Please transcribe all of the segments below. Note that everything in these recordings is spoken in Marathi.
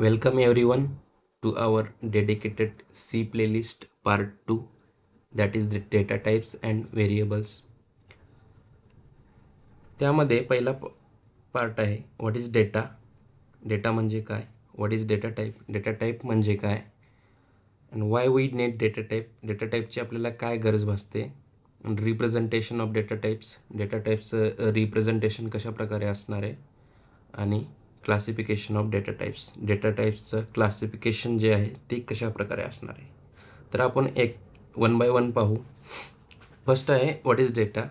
welcome everyone to our dedicated C playlist part two that is the data types and variables त्यामध्ये पहिला पार्ट आहे व्हॉट इज डेटा डेटा म्हणजे काय what is data type data type म्हणजे काय and why we need data type data टाईपची आपल्याला काय गरज भासते and representation of data types data representation representation कशाप्रकारे असणार आहे आणि classification of data types data टाईप्सचं क्लासिफिकेशन जे आहे ते कशा असणार आहे तर आपण एक वन बाय वन पाहू फर्स्ट आहे वॉट इज डेटा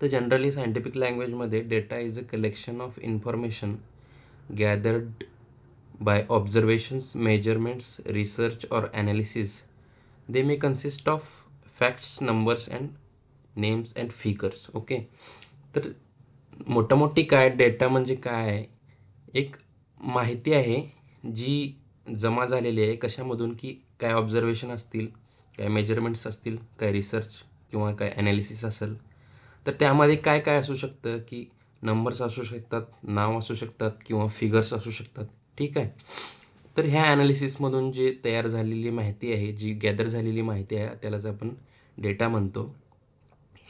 तर जनरली सायंटिफिक लँग्वेजमध्ये data is a collection of information gathered by observations measurements research और analysis they may consist of facts numbers and names and figures okay तर मोठा काय डेटा म्हणजे काय आहे एक माहिती आहे जी जमा झालेली आहे कशामधून की काय ऑब्झर्वेशन असतील काय मेजरमेंट्स असतील काय रिसर्च किंवा काय ॲनालिसिस असेल तर त्यामध्ये काय काय असू शकतं की नंबर्स असू शकतात नाव असू शकतात किंवा फिगर्स असू शकतात ठीक आहे तर ह्या ॲनालिसिसमधून जे तयार झालेली माहिती आहे जी गॅदर झालेली माहिती आहे त्यालाच आपण डेटा म्हणतो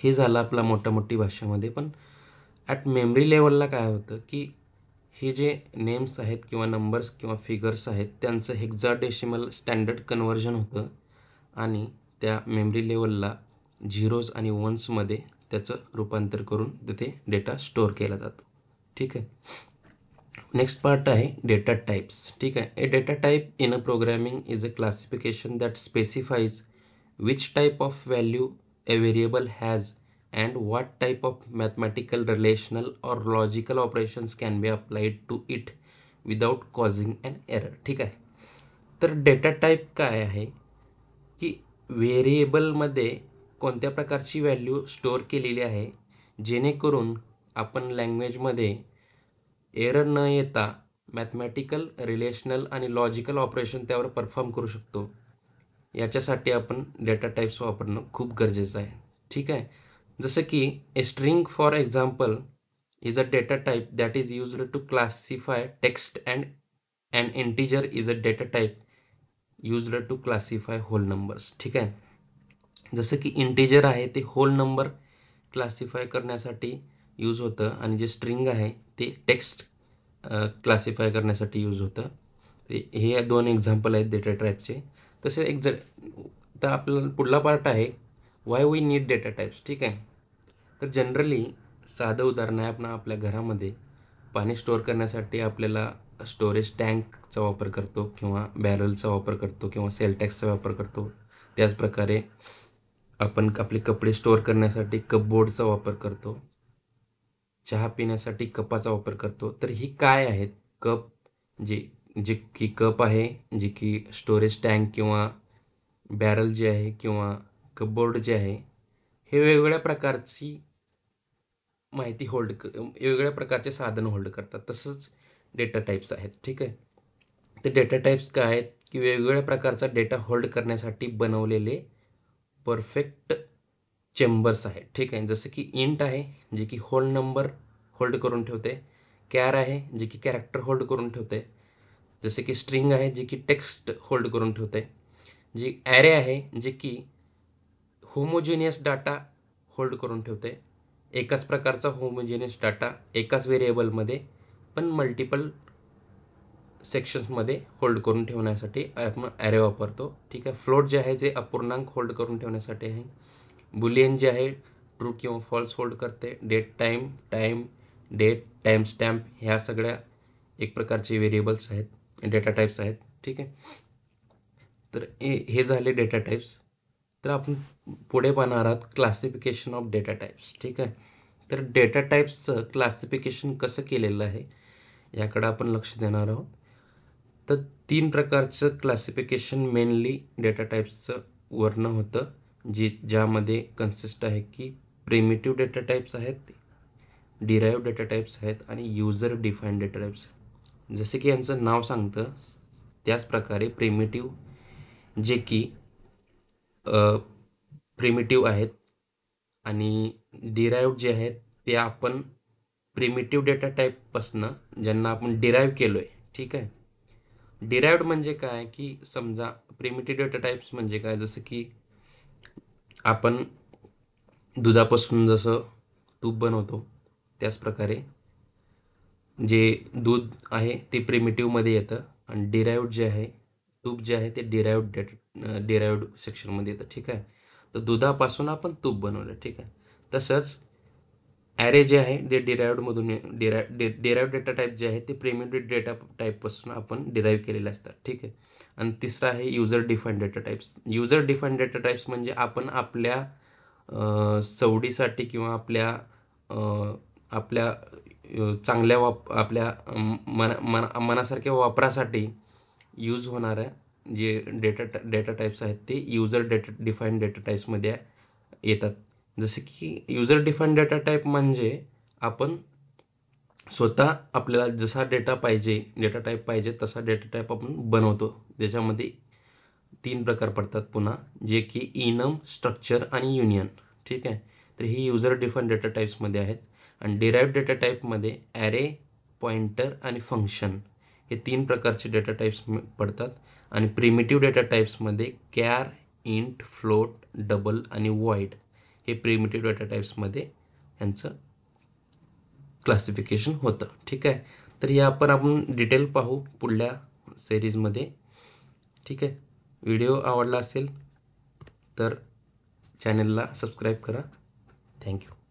हे झालं आपला मोठ्या मोठी भाषेमध्ये पण ॲट मेमरी लेवलला काय होतं की हे जे नेम्स आहेत किंवा नंबर्स किंवा फिगर्स आहेत त्यांचं हेक्झा स्टँडर्ड कन्वर्जन होतं आणि त्या मेमरी लेवलला झिरोज आणि वन्समध्ये त्याचं रूपांतर करून तिथे डेटा स्टोअर केला जातो ठीक आहे नेक्स्ट पार्ट आहे डेटा टाईप्स ठीक आहे a data type in a programming is a classification that specifies which type of value a variable has and what type of mathematical relational or logical operations can be applied to it without causing an error ठीक आहे तर डेटा टाईप काय आहे की व्हेरिएबलमध्ये कोणत्या प्रकारची व्हॅल्यू स्टोअर केलेली आहे जेणेकरून आपण लँग्वेजमध्ये एरर न येता मॅथमॅटिकल रिलेशनल आणि लॉजिकल ऑपरेशन त्यावर परफॉर्म करू शकतो याच्यासाठी आपण डेटा टाईप्स वापरणं खूप गरजेचं आहे ठीक आहे जसं की a string for example is a data type that is used to classify text and and integer is a data type used to classify whole numbers ठीक आहे जसं की इंटिजर आहे ते होल नंबर क्लासिफाय करण्यासाठी यूज होतं आणि जे स्ट्रिंग आहे ते टेक्स्ट क्लासिफाय करण्यासाठी यूज होतं हे दोन एक्झाम्पल आहेत डेटा टाईपचे तसे एक्झॅक्ट तर आपला पुढला पार्ट आहे why we need data types ठीक आहे तर जनरली साधं उदाहरण आहे आपण आपल्या घरामध्ये पाणी स्टोअर करण्यासाठी आपल्याला स्टोरेज टँकचा वापर करतो किंवा बॅरलचा वापर करतो किंवा सेलटॅक्सचा वापर करतो त्याचप्रकारे आपण आपले कपडे स्टोअर करण्यासाठी कपबोर्डचा वापर करतो चहा पिण्यासाठी कपाचा वापर करतो तर ही काय आहेत कप जे जे की कप आहे जे की स्टोरेज टँक किंवा बॅरल जे आहे किंवा कपबोर्ड जे आहे हे वेगवेगळ्या प्रकारची माहिती होल्ड वेगवेगळ्या प्रकारचे साधन होल्ड करतात तसंच डेटा टाईप्स आहेत ठीक आहे ते डेटा टाईप्स काय आहेत की वेगवेगळ्या प्रकारचा डेटा होल्ड करण्यासाठी बनवलेले परफेक्ट चेंबर्स आहेत ठीक आहे जसं की इंट आहे जे की होल्ड नंबर होल्ड करून ठेवते कॅर आहे जे की कॅरेक्टर होल्ड करून ठेवते जसे की स्ट्रिंग आहे जे की टेक्स्ट होल्ड करून ठेवते जी ॲरे आहे जे की होमोजेनियस डाटा होल्ड करून ठेवते एकाच प्रकारचा होमोजेनियस डाटा एकाच व्हेरिएबलमध्ये पण मल्टिपल सेक्शन्समध्ये होल्ड करून ठेवण्यासाठी आपण ॲरे वापरतो ठीक आहे फ्लोट जे आहे जे अपूर्णांक होल्ड करून ठेवण्यासाठी आहे बुलियन जे आहे ट्रू किंवा फॉल्स होल्ड करते date time time date time stamp ह्या सगळ्या एक प्रकारचे व्हेरिएबल्स आहेत डेटा टाईप्स आहेत ठीक आहे तर हे झाले डेटा टाईप्स तर आपण पुढे पाहणार आहात क्लासिफिकेशन ऑफ डेटा टाईप्स ठीक आहे तर डेटा टाईप्सचं क्लासिफिकेशन कसं केलेलं आहे याकडं आपण लक्ष देणार आहोत तर तीन प्रकारचं क्लासिफिकेशन मेनली डेटा टाईप्सचं वर्णन होतं जी ज्यामध्ये कन्सिस्ट आहे की प्रिमेटिव्ह डेटा टाईप्स आहेत डिराईव्ह डेटा टाईप्स आहेत आणि युजर डिफाईन डेटा टाईप्स जसे की यांचं नाव सांगतं त्याच प्रकारे प्रिमेटिव्ह जे की प्रिमिटिव्ह आहेत आणि डिराईव्ड जे आहेत ते आपण प्रिमिटिव्ह डेटा टाईपपासनं ज्यांना आपण डिरायव्ह केलो आहे ठीक आहे डिराईव्ड म्हणजे काय की समजा प्रिमिटिव्ह डेटा टाईप्स म्हणजे काय जसं की आपण दुधापासून जसं तूप बनवतो त्याचप्रकारे जे दूध आहे ते प्रिमिटिव्हमध्ये येतं आणि डिराईव्ड जे आहे तूप जे आहे ते डिराईव्ड डेटा डेरायवड सेक्शनमध्ये येतं ठीक आहे तर दुधापासून आपण तूप बनवलं ठीक आहे तसंच ॲरे जे आहे डे डेरायवडमधून डेरा डे डेटा टाईप जे आहे ते प्रेमिडेड डेटा टाईपपासून आपण डिराईव्ह केलेले असतात ठीक आहे आणि तिसरा आहे user define data types user define data types म्हणजे आपण आपल्या सवडीसाठी किंवा आपल्या आपल्या चांगल्या वाप आपल्या मना मना मनासारख्या वापरासाठी यूज होणाऱ्या जे डेटा डेटा टाईप्स आहेत ते यूजर डेटा डिफाईन डेटा टाईप्समध्ये येतात जसे की यूजर डिफाईन डेटा टाईप म्हणजे आपण स्वतः आपल्याला जसा डेटा पाहिजे डेटा टाईप पाहिजे तसा डेटा टाईप आपण बनवतो ज्याच्यामध्ये तीन प्रकार पडतात पुन्हा जे की इनम स्ट्रक्चर आणि युनियन ठीक आहे तर ही यूजर डिफाईन डेटा टाईप्समध्ये आहेत आणि डिराईव्ह डेटा टाईपमध्ये ॲरे पॉइंटर आणि फंक्शन हे तीन प्रकारचे डेटा टाईप्स पडतात आणि प्रिमेटिव्ह डेटा टाईप्समध्ये कॅर इंट फ्लोट डबल आणि वाईड हे प्रिमेटिव्ह डेटा टाईप्समध्ये यांचं क्लासिफिकेशन होतं ठीक आहे तर या आपण आपण डिटेल पाहू पुढल्या सिरीजमध्ये ठीक आहे व्हिडिओ आवडला असेल तर चॅनलला सबस्क्राईब करा थँक्यू